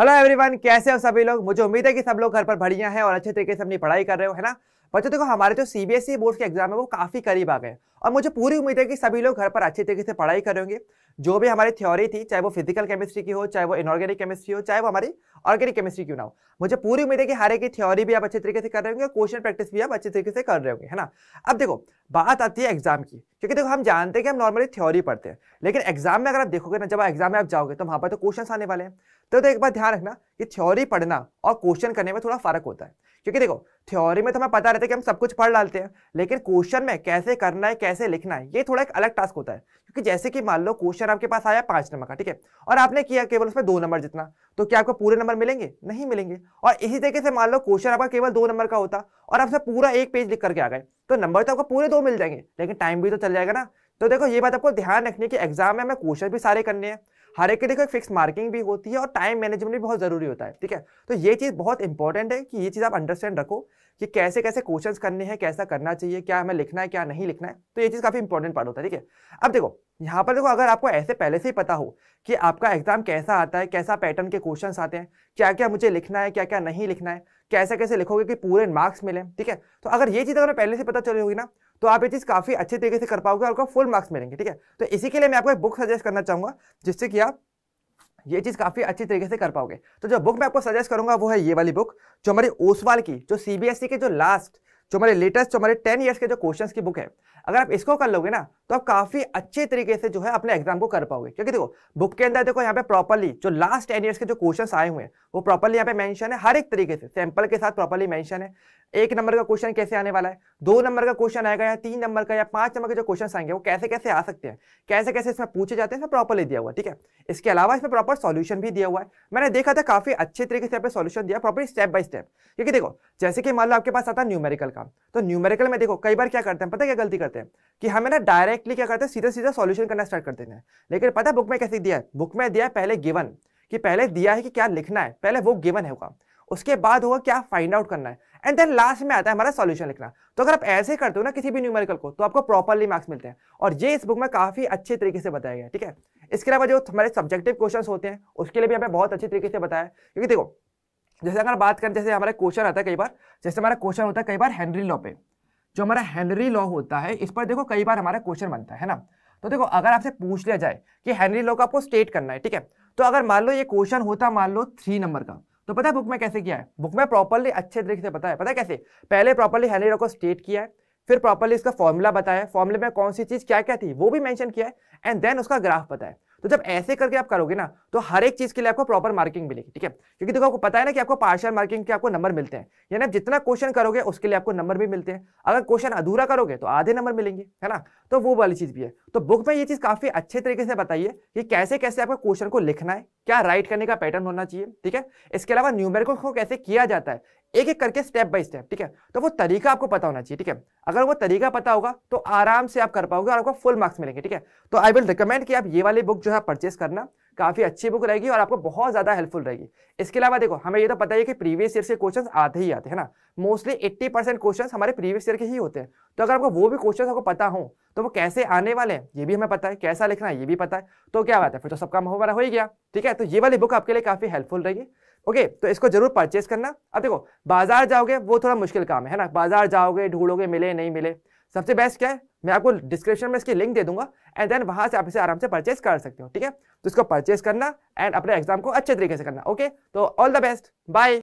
hello everyone कैसे हो सभी लोग मुझे उम्मीद है कि सब लोग घर पर बढ़िया हैं और अच्छे तरीके से अपनी पढ़ाई कर रहे हो है ना बच्चों देखो हमारे जो सी बी ई बोर्ड के एग्जाम है वो काफ़ी करीब आ गए और मुझे पूरी उम्मीद है कि सभी लोग घर पर अच्छे तरीके से पढ़ाई करेंगे जो भी हमारी थ्योरी थी चाहे वो फिजिकल केमिस्ट्री की हो चाहे वो इनऑर्गेनिक केमिस्ट्री हो चाहे वो हमारी ऑर्गेनिक केमिस्ट्री क्यों ना हो मुझे पूरी उम्मीद है कि हर एक की थ्योरी भी आप अच्छे तरीके से कर रहे होंगे क्वेश्चन प्रैक्टिस भी आप अच्छे तरीके से कर रहे होंगे है ना अब देखो बात आती है एग्जाम की क्योंकि देखो हम जानते हैं कि हम नॉर्मली थ्योरी पढ़ते हैं लेकिन एग्जाम में अगर आप देखोगे ना जब एग्जाम में आप जाओगे तो वहाँ पर तो क्वेश्चन आने वाले हैं तो, तो एक बार ध्यान रखना कि थ्योरी पढ़ना और क्वेश्चन करने में थोड़ा फर्क होता है क्योंकि देखो थ्योरी में तो हमें पता रहता है कि हम सब कुछ पढ़ डालते हैं लेकिन क्वेश्चन में कैसे करना है कैसे लिखना है ये थोड़ा एक अलग टास्क होता है क्योंकि जैसे कि मान लो क्वेश्चन आपके पास आया पांच नंबर का ठीक है और आपने किया केवल उसमें दो नंबर जितना तो क्या आपको पूरे नंबर मिलेंगे नहीं मिलेंगे और इसी तरीके से मान लो क्वेश्चन आपका केवल दो नंबर का होता और आपसे पूरा एक पेज लिख करके आ गए तो नंबर तो आपको पूरे दो मिल जाएंगे लेकिन टाइम भी तो चल जाएगा ना तो देखो ये बात आपको ध्यान रखनी है कि एग्जाम में हमें क्वेश्चन भी सारे करने हैं हर एक देखो एक फिक्स मार्किंग भी होती है और टाइम मैनेजमेंट भी बहुत ज़रूरी होता है ठीक है तो ये चीज़ बहुत इंपॉर्टेंट है कि ये चीज़ आप अंडरस्टैंड रखो कि कैसे कैसे क्वेश्चन करने हैं कैसा करना चाहिए क्या हमें लिखना है क्या नहीं लिखना है तो ये चीज़ काफ़ी इंपॉर्टेंट पार्ट होता है ठीक है अब देखो यहाँ पर देखो अगर आपको ऐसे पहले से ही पता हो कि आपका एग्जाम कैसा आता है कैसा पैटर्न के क्वेश्चन आते हैं क्या क्या मुझे लिखना है क्या क्या नहीं लिखना है कैसे कैसे लिखोगे कि पूरे मार्क्स मिले ठीक है तो अगर ये चीज़ अगर पहले से पता चली होगी ना तो आप ये चीज़ काफ़ी अच्छे तरीके से कर पाओगे और आपको फुल मार्क्स मिलेंगे ठीक है तो इसी के लिए मैं आपको एक बुक सजेस्ट करना चाहूँगा जिससे कि आप ये चीज़ काफ़ी अच्छी तरीके से कर पाओगे तो जो बुक मैं आपको सजेस्ट करूंगा वो है ये वाली बुक जो हमारी ओसवाल की जो सीबीएसई e के जो लास्ट जो हमारे लेटेस्ट जो हमारे टेन ईयर्स के जो क्वेश्चंस की बुक है अगर आप इसको कर लोगे ना तो आप काफी अच्छे तरीके से जो है अपने एग्जाम को कर पाओगे क्योंकि देखो बुक के अंदर देखो यहाँ पे प्रॉपरली जो लास्ट टेन ईयर्स के जो क्वेश्चंस आए हुए हैं वो प्रॉपरली यहाँ पे मेंशन है हर एक तरीके से सैंपल के साथ प्रॉपरली मेंशन है एक नंबर का क्वेश्चन कैसे आने वाला है दो नंबर का क्वेश्चन आएगा या तीन नंबर का या पांच नंबर के जो क्वेश्चन आएंगे वो कैसे कैसे आ सकते हैं कैसे कैसे इसमें पूछे जाते हैं इसमें प्रॉपरली दिया हुआ ठीक है इसके अलावा इसमें प्रॉपर सोल्यूशन भी दिया हुआ है मैंने देखा था काफी अच्छे तरीके से यहाँ पे दिया प्रॉपर स्टेप बाय स्टेप क्योंकि देखो जैसे कि मान लो आपके पास आता है न्यूमेरिकल का तो न्यूमेरिकल में देखो कई बार क्या करते हैं पता क्या गलती करते हैं कि हमें ना डायरेक्टली क्या करते हैं सीधे सीधा सोल्यूशन करना स्टार्ट करते हैं लेकिन पता बुक में कैसे दिया है बुक में दिया है पहले गिवन कि पहले दिया है कि क्या लिखना है पहले वो गिवन है होगा उसके बाद होगा क्या फाइंड आउट करना है एंड देन लास्ट में आता है हमारा सॉल्यूशन लिखना तो अगर आप ऐसे करते हो ना किसी भी न्यूमेरिकल को तो आपको प्रॉपरली मार्क्स मिलते हैं और ये इस बुक में काफी अच्छे तरीके से बताया गया ठीक है इसके अलावा जो हमारे सब्जेक्टिव क्वेश्चन होते हैं उसके लिए भी हमें बहुत अच्छे तरीके से बताया क्योंकि देखो जैसे अगर बात करें जैसे हमारा क्वेश्चन आता है कई बार जैसे हमारा क्वेश्चन होता है कई बार हेनरी लॉ पे जो हमारा हेनरी लॉ होता है इस पर देखो कई बार हमारा क्वेश्चन बनता है ना तो देखो अगर आपसे पूछ लिया जाए कि हेनरी लॉ को आपको स्टेट करना है ठीक है तो अगर मान लो ये क्वेश्चन होता मान लो थ्री नंबर का तो पता है बुक में कैसे किया है बुक में प्रॉपरली अच्छे तरीके से पता है पता है कैसे पहले प्रॉपरली हेनरी को स्टेट किया है फिर प्रॉपरली इसका फॉर्मूला बताया फॉर्मूले में कौन सी चीज क्या क्या थी वो भी मैंशन किया है एंड देन उसका ग्राफ बताया तो जब ऐसे करके आप करोगे ना तो हर एक चीज के लिए आपको प्रॉपर मार्किंग मिलेगी ठीक है क्योंकि देखो आपको पता है ना कि आपको पार्शियल मार्किंग के आपको नंबर मिलते हैं यानी आप जितना क्वेश्चन करोगे उसके लिए आपको नंबर भी मिलते हैं अगर क्वेश्चन अधूरा करोगे तो आधे नंबर मिलेंगे है ना तो वो वाली चीज भी है तो बुक में ये चीज काफी अच्छे तरीके से बताइए कि कैसे कैसे आपको क्वेश्चन को लिखना है क्या राइट करने का पैटर्न होना चाहिए ठीक है इसके अलावा न्यूमेरिकल को कैसे किया जाता है एक एक करके स्टेप बाय स्टेप ठीक है तो वो तरीका आपको पता होना चाहिए ठीक है अगर वो तरीका पता होगा तो आराम से आप कर पाओगे और आपको फुल मार्क्स मिलेंगे ठीक है तो आई विल रिकमेंड कि आप ये वाली बुक जो है परचेस करना काफ़ी अच्छी बुक रहेगी और आपको बहुत ज़्यादा हेल्पफुल रहेगी इसके अलावा देखो हमें ये तो पता ही है कि प्रीवियस ईयर से क्वेश्चन आते ही आते हैं ना मोस्टली 80 परसेंट क्वेश्चन हमारे प्रीवियस ईयर के ही होते हैं तो अगर आपको वो भी क्वेश्चन आपको पता हो तो वो कैसे आने वाले हैं ये भी हमें पता है कैसा लिखना है ये भी पता है तो क्या बात है फिर तो सबका हमारा हो ही गया ठीक है तो ये वाली बुक आपके लिए काफ़ी हेल्पफुल रहेगी ओके तो इसको जरूर परचेस करना अब देखो बाजार जाओगे वो थोड़ा मुश्किल काम है ना बाजार जाओगे ढूंढोगे मिले नहीं मिले सबसे बेस्ट क्या है मैं आपको डिस्क्रिप्शन में इसकी लिंक दे दूंगा एंड देन वहां से आप इसे आराम से परचेज कर सकते हो ठीक है तो इसको परचेज करना एंड अपने एग्जाम को अच्छे तरीके से करना ओके तो ऑल द बेस्ट बाय